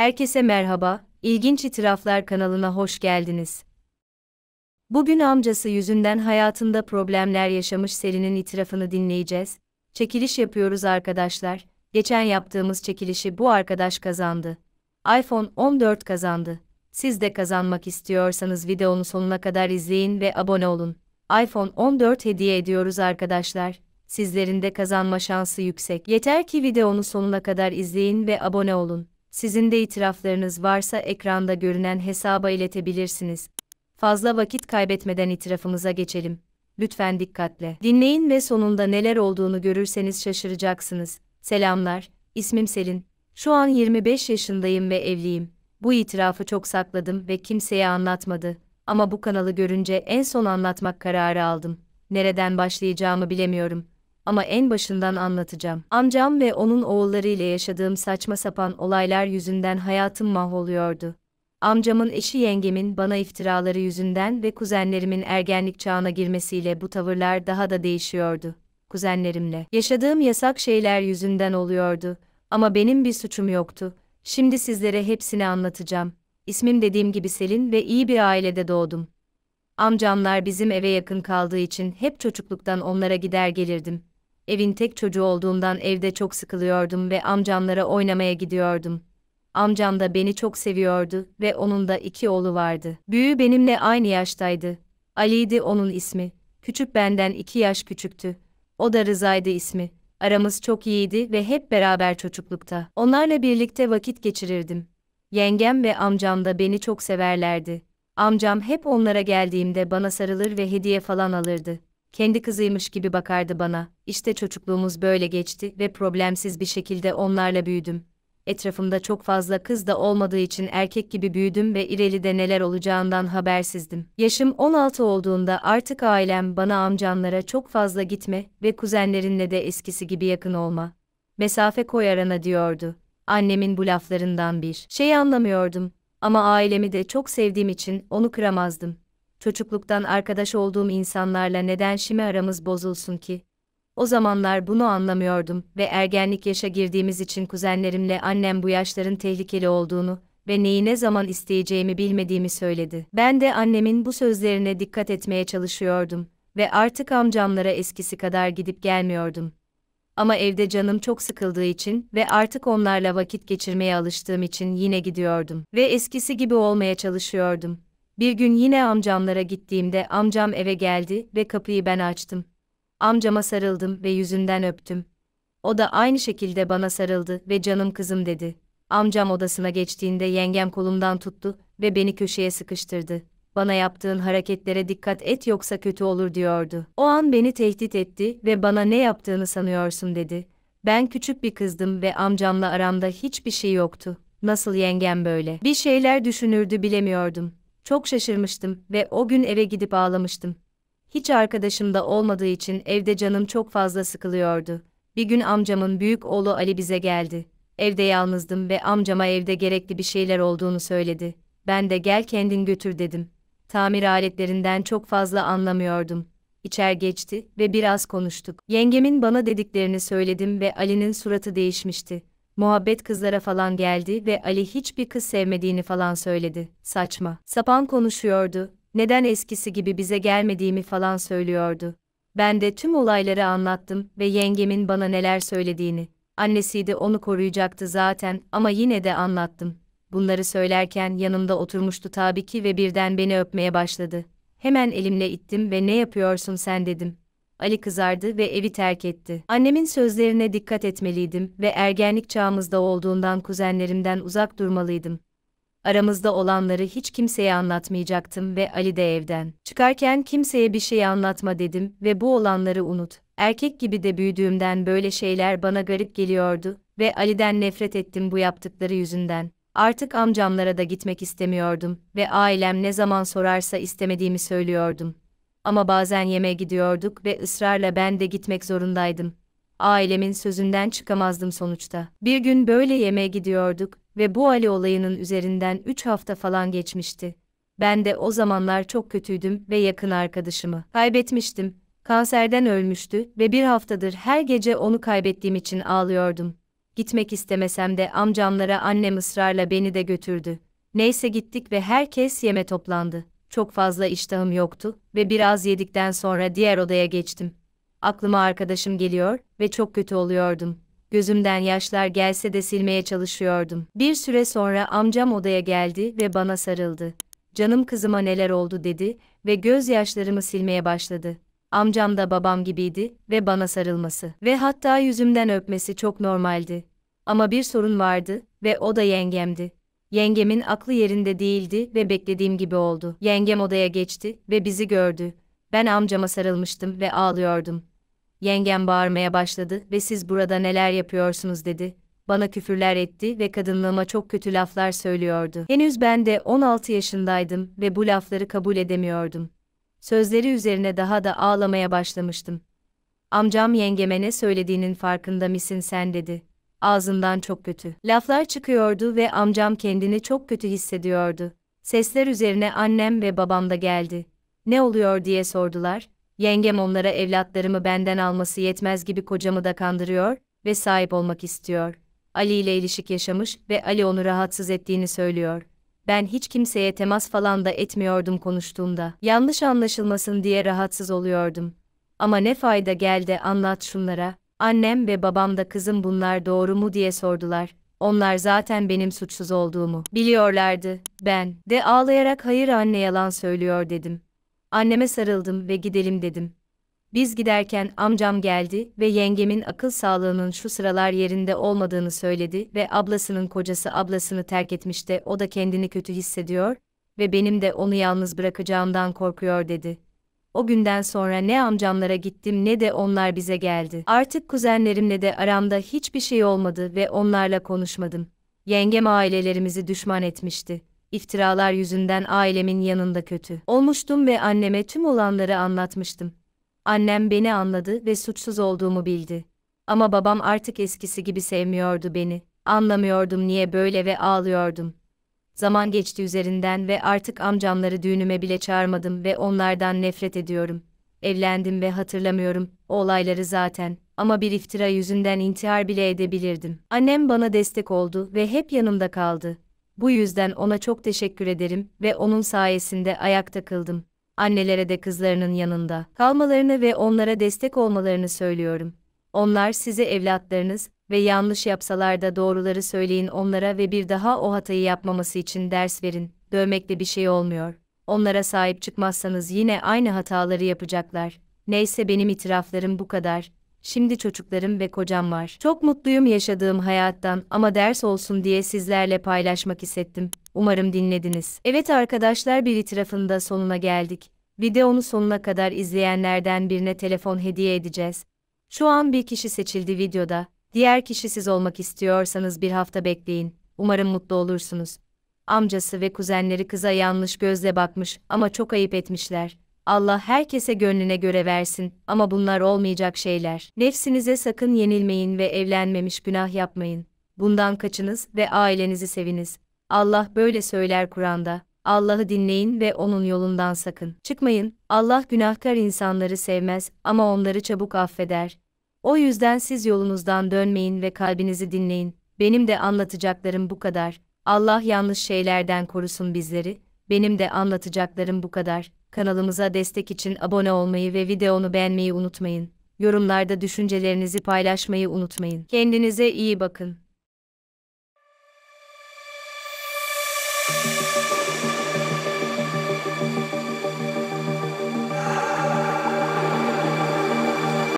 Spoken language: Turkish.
Herkese merhaba, İlginç İtiraflar kanalına hoş geldiniz. Bugün amcası yüzünden hayatında problemler yaşamış Selin'in itirafını dinleyeceğiz. Çekiliş yapıyoruz arkadaşlar. Geçen yaptığımız çekilişi bu arkadaş kazandı. iPhone 14 kazandı. Siz de kazanmak istiyorsanız videonun sonuna kadar izleyin ve abone olun. iPhone 14 hediye ediyoruz arkadaşlar. Sizlerin de kazanma şansı yüksek. Yeter ki videonun sonuna kadar izleyin ve abone olun. Sizin de itiraflarınız varsa ekranda görünen hesaba iletebilirsiniz. Fazla vakit kaybetmeden itirafımıza geçelim. Lütfen dikkatle. Dinleyin ve sonunda neler olduğunu görürseniz şaşıracaksınız. Selamlar, ismim Selin. Şu an 25 yaşındayım ve evliyim. Bu itirafı çok sakladım ve kimseye anlatmadı. Ama bu kanalı görünce en son anlatmak kararı aldım. Nereden başlayacağımı bilemiyorum ama en başından anlatacağım. Amcam ve onun oğullarıyla yaşadığım saçma sapan olaylar yüzünden hayatım mahvoluyordu. Amcamın eşi yengemin bana iftiraları yüzünden ve kuzenlerimin ergenlik çağına girmesiyle bu tavırlar daha da değişiyordu. Kuzenlerimle. Yaşadığım yasak şeyler yüzünden oluyordu. Ama benim bir suçum yoktu. Şimdi sizlere hepsini anlatacağım. İsmim dediğim gibi Selin ve iyi bir ailede doğdum. Amcamlar bizim eve yakın kaldığı için hep çocukluktan onlara gider gelirdim. Evin tek çocuğu olduğundan evde çok sıkılıyordum ve amcamlara oynamaya gidiyordum. Amcam da beni çok seviyordu ve onun da iki oğlu vardı. Büyüğü benimle aynı yaştaydı. Ali'ydi onun ismi. Küçük benden iki yaş küçüktü. O da Rıza'ydı ismi. Aramız çok iyiydi ve hep beraber çocuklukta. Onlarla birlikte vakit geçirirdim. Yengem ve amcam da beni çok severlerdi. Amcam hep onlara geldiğimde bana sarılır ve hediye falan alırdı kendi kızıymış gibi bakardı bana. İşte çocukluğumuz böyle geçti ve problemsiz bir şekilde onlarla büyüdüm. Etrafımda çok fazla kız da olmadığı için erkek gibi büyüdüm ve ileride neler olacağından habersizdim. Yaşım 16 olduğunda artık ailem bana amcanlara çok fazla gitme ve kuzenlerinle de eskisi gibi yakın olma. Mesafe koy arana diyordu. Annemin bu laflarından bir şey anlamıyordum ama ailemi de çok sevdiğim için onu kıramazdım çocukluktan arkadaş olduğum insanlarla neden şimdi aramız bozulsun ki? O zamanlar bunu anlamıyordum ve ergenlik yaşa girdiğimiz için kuzenlerimle annem bu yaşların tehlikeli olduğunu ve neyi ne zaman isteyeceğimi bilmediğimi söyledi. Ben de annemin bu sözlerine dikkat etmeye çalışıyordum ve artık amcamlara eskisi kadar gidip gelmiyordum. Ama evde canım çok sıkıldığı için ve artık onlarla vakit geçirmeye alıştığım için yine gidiyordum ve eskisi gibi olmaya çalışıyordum bir gün yine amcamlara gittiğimde amcam eve geldi ve kapıyı ben açtım. Amcama sarıldım ve yüzünden öptüm. O da aynı şekilde bana sarıldı ve canım kızım dedi. Amcam odasına geçtiğinde yengem kolumdan tuttu ve beni köşeye sıkıştırdı. Bana yaptığın hareketlere dikkat et yoksa kötü olur diyordu. O an beni tehdit etti ve bana ne yaptığını sanıyorsun dedi. Ben küçük bir kızdım ve amcamla aramda hiçbir şey yoktu. Nasıl yengem böyle? Bir şeyler düşünürdü bilemiyordum. Çok şaşırmıştım ve o gün eve gidip ağlamıştım. Hiç arkadaşım da olmadığı için evde canım çok fazla sıkılıyordu. Bir gün amcamın büyük oğlu Ali bize geldi. Evde yalnızdım ve amcama evde gerekli bir şeyler olduğunu söyledi. Ben de gel kendin götür dedim. Tamir aletlerinden çok fazla anlamıyordum. İçer geçti ve biraz konuştuk. Yengemin bana dediklerini söyledim ve Ali'nin suratı değişmişti muhabbet kızlara falan geldi ve Ali hiçbir kız sevmediğini falan söyledi. Saçma. Sapan konuşuyordu. Neden eskisi gibi bize gelmediğimi falan söylüyordu. Ben de tüm olayları anlattım ve yengemin bana neler söylediğini. Annesiydi onu koruyacaktı zaten ama yine de anlattım. Bunları söylerken yanımda oturmuştu tabii ki ve birden beni öpmeye başladı. Hemen elimle ittim ve ne yapıyorsun sen dedim. Ali kızardı ve evi terk etti. Annemin sözlerine dikkat etmeliydim ve ergenlik çağımızda olduğundan kuzenlerimden uzak durmalıydım. Aramızda olanları hiç kimseye anlatmayacaktım ve Ali de evden. Çıkarken kimseye bir şey anlatma dedim ve bu olanları unut. Erkek gibi de büyüdüğümden böyle şeyler bana garip geliyordu ve Ali'den nefret ettim bu yaptıkları yüzünden. Artık amcamlara da gitmek istemiyordum ve ailem ne zaman sorarsa istemediğimi söylüyordum. Ama bazen yeme gidiyorduk ve ısrarla ben de gitmek zorundaydım. Ailemin sözünden çıkamazdım sonuçta. Bir gün böyle yeme gidiyorduk ve bu Ali olayının üzerinden 3 hafta falan geçmişti. Ben de o zamanlar çok kötüydüm ve yakın arkadaşımı kaybetmiştim. Kanserden ölmüştü ve bir haftadır her gece onu kaybettiğim için ağlıyordum. Gitmek istemesem de amcamlara annem ısrarla beni de götürdü. Neyse gittik ve herkes yeme toplandı çok fazla iştahım yoktu ve biraz yedikten sonra diğer odaya geçtim. Aklıma arkadaşım geliyor ve çok kötü oluyordum. Gözümden yaşlar gelse de silmeye çalışıyordum. Bir süre sonra amcam odaya geldi ve bana sarıldı. Canım kızıma neler oldu dedi ve gözyaşlarımı silmeye başladı. Amcam da babam gibiydi ve bana sarılması ve hatta yüzümden öpmesi çok normaldi. Ama bir sorun vardı ve o da yengemdi. Yengemin aklı yerinde değildi ve beklediğim gibi oldu. Yengem odaya geçti ve bizi gördü. Ben amcama sarılmıştım ve ağlıyordum. Yengem bağırmaya başladı ve siz burada neler yapıyorsunuz dedi. Bana küfürler etti ve kadınlığıma çok kötü laflar söylüyordu. Henüz ben de 16 yaşındaydım ve bu lafları kabul edemiyordum. Sözleri üzerine daha da ağlamaya başlamıştım. Amcam yengeme ne söylediğinin farkında misin sen dedi ağzından çok kötü. Laflar çıkıyordu ve amcam kendini çok kötü hissediyordu. Sesler üzerine annem ve babam da geldi. Ne oluyor diye sordular. Yengem onlara evlatlarımı benden alması yetmez gibi kocamı da kandırıyor ve sahip olmak istiyor. Ali ile ilişik yaşamış ve Ali onu rahatsız ettiğini söylüyor. Ben hiç kimseye temas falan da etmiyordum konuştuğumda. Yanlış anlaşılmasın diye rahatsız oluyordum. Ama ne fayda gel anlat şunlara, Annem ve babam da kızım bunlar doğru mu diye sordular. Onlar zaten benim suçsuz olduğumu biliyorlardı. Ben de ağlayarak hayır anne yalan söylüyor dedim. Anneme sarıldım ve gidelim dedim. Biz giderken amcam geldi ve yengemin akıl sağlığının şu sıralar yerinde olmadığını söyledi ve ablasının kocası ablasını terk etmiş de o da kendini kötü hissediyor ve benim de onu yalnız bırakacağımdan korkuyor dedi. O günden sonra ne amcamlara gittim ne de onlar bize geldi. Artık kuzenlerimle de aramda hiçbir şey olmadı ve onlarla konuşmadım. Yengem ailelerimizi düşman etmişti. İftiralar yüzünden ailemin yanında kötü. Olmuştum ve anneme tüm olanları anlatmıştım. Annem beni anladı ve suçsuz olduğumu bildi. Ama babam artık eskisi gibi sevmiyordu beni. Anlamıyordum niye böyle ve ağlıyordum zaman geçti üzerinden ve artık amcamları düğünüme bile çağırmadım ve onlardan nefret ediyorum. Evlendim ve hatırlamıyorum o olayları zaten ama bir iftira yüzünden intihar bile edebilirdim. Annem bana destek oldu ve hep yanımda kaldı. Bu yüzden ona çok teşekkür ederim ve onun sayesinde ayakta kıldım. Annelere de kızlarının yanında kalmalarını ve onlara destek olmalarını söylüyorum. Onlar size evlatlarınız ve yanlış yapsalar da doğruları söyleyin onlara ve bir daha o hatayı yapmaması için ders verin. Dövmekle bir şey olmuyor. Onlara sahip çıkmazsanız yine aynı hataları yapacaklar. Neyse benim itiraflarım bu kadar. Şimdi çocuklarım ve kocam var. Çok mutluyum yaşadığım hayattan ama ders olsun diye sizlerle paylaşmak hissettim. Umarım dinlediniz. Evet arkadaşlar bir itirafın da sonuna geldik. Videonu sonuna kadar izleyenlerden birine telefon hediye edeceğiz. Şu an bir kişi seçildi videoda, diğer kişi siz olmak istiyorsanız bir hafta bekleyin, umarım mutlu olursunuz. Amcası ve kuzenleri kıza yanlış gözle bakmış ama çok ayıp etmişler. Allah herkese gönlüne göre versin ama bunlar olmayacak şeyler. Nefsinize sakın yenilmeyin ve evlenmemiş günah yapmayın. Bundan kaçınız ve ailenizi seviniz. Allah böyle söyler Kur'an'da. Allah'ı dinleyin ve onun yolundan sakın. Çıkmayın, Allah günahkar insanları sevmez ama onları çabuk affeder. O yüzden siz yolunuzdan dönmeyin ve kalbinizi dinleyin. Benim de anlatacaklarım bu kadar. Allah yanlış şeylerden korusun bizleri. Benim de anlatacaklarım bu kadar. Kanalımıza destek için abone olmayı ve videonu beğenmeyi unutmayın. Yorumlarda düşüncelerinizi paylaşmayı unutmayın. Kendinize iyi bakın.